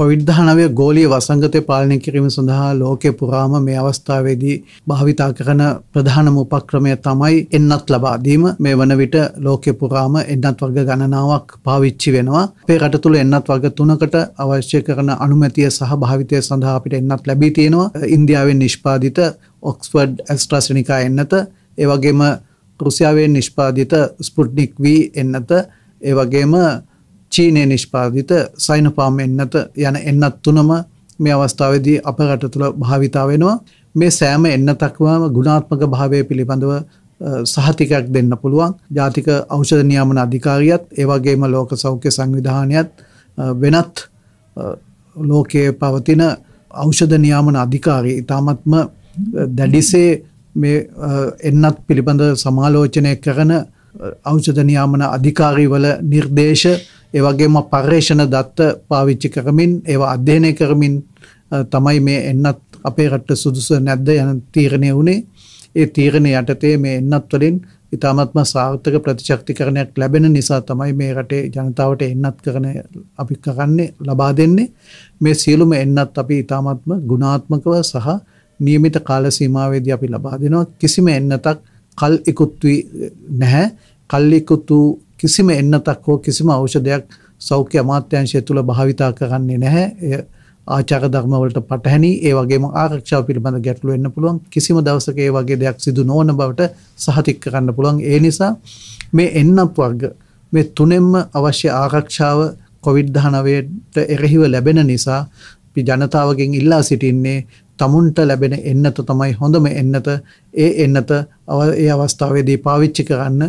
කොවිද්ධානවය ගෝලී වසංගතය පාලනය කිරීම සඳහා ලෝකෙ පුරාම මේ අවස්ථාවේදී භාවිතා කරන ප්‍රධානම උපක්‍රමය තමයි එන්නත් ලබාදීම මේ වන විට ලෝකෙ පුරාම එන්නත් වර්ග ගණනාවක් පාවිච්චි වෙනවා පේ රට තුළ එන්නත් වර්ග තුනකට අවශ්‍ය කරන අනුමැතිය සහ භාවිතය සඳහා අපිට එන්නත් ලැබී තියෙනවා ඉන්දියාවෙන් නිෂ්පාදිත ඔක්ස්ෆඩ් ඇස්ට්‍රස්නිකා එන්නත ඒවගේම රුසියාවෙන් නිෂ්පාදිත ස්පුට්නික් වී එන්නත ඒවගේම චීනය නිෂ්පාදිත සයිනපාම් එන්නත යන එන්නත් තුනම මේ අවස්ථාවේදී අප රට තුළ භාවිතා වෙනවා මේ සෑම එන්නතක්වාම ගුණාත්මක භාවය පිළිබඳව සහතිකයක් දෙන්න පුළුවන් ජාතික ඖෂධ නියාමන අධිකාරියත් ඒ වගේම ලෝක සෞඛ්‍ය සංවිධානයත් වෙනත් ලෝකයේ පවතින ඖෂධ නියාමන අධිකාරී ඉතාමත්ම දැඩිසේ මේ එන්නත් පිළිබඳ සමාලෝචනය කරන ඖෂධ නියාමන අධිකාරීවල නිර්දේශ ඒවගේම පර්යේෂණ දත්ත පාවිච්චි කරමින් ඒවා අධ්‍යයනය කරමින් තමයි මේ එන්නත් අපේ රට්ට සුදුස නැද්ද යන තීරණය වුණේ ඒ තීරණය යටතේ මේ එන්නත් වලින් ඉතාමත්ම සාර්ථක ප්‍රතිශක්තිකරණයක් ලැබෙන නිසා තමයි මේ රටේ ජනතාවට එන්නත් කරන අපි කරන්නේ ලබා දෙන්නේ මේ සියලුම එන්නත් අපි ඉතාමත්ම ගුණාත්මකව සහ නියමිත කාල සීමාවේදී අපි ලබා දෙනවා කිසිම එන්නතක් කල් ඉකුත් වී නැහැ කල් ඉකුතු කිසිම එන්නතක් හෝ කිසිම ඖෂධයක් සෞඛ්‍ය අමාත්‍යංශය තුළ භාවිතා කරන්නේ නැහැ. එය ආචාර ධර්ම වලට පටහැනි ඒ වගේම ආරක්ෂාව පිළිබඳ ගැටලු වෙන්න පුළුවන්. කිසිම දවසක ඒ වගේ දෙයක් සිදු නොවන බවට සහතික කරන්න පුළුවන්. ඒ නිසා මේ එන්නත් වර්ග මේ තුනෙන්ම අවශ්‍ය ආරක්ෂාව කොවිඩ්-19ට එරෙහිව ලැබෙන නිසා අපි ජනතාවගෙන් ඉල්ලා සිටින්නේ තමුන්ට ලැබෙන එන්නත තමයි හොඳම එන්නත ඒ එන්නත ඒ අවස්ථාවේදී පාවිච්චි කරන්න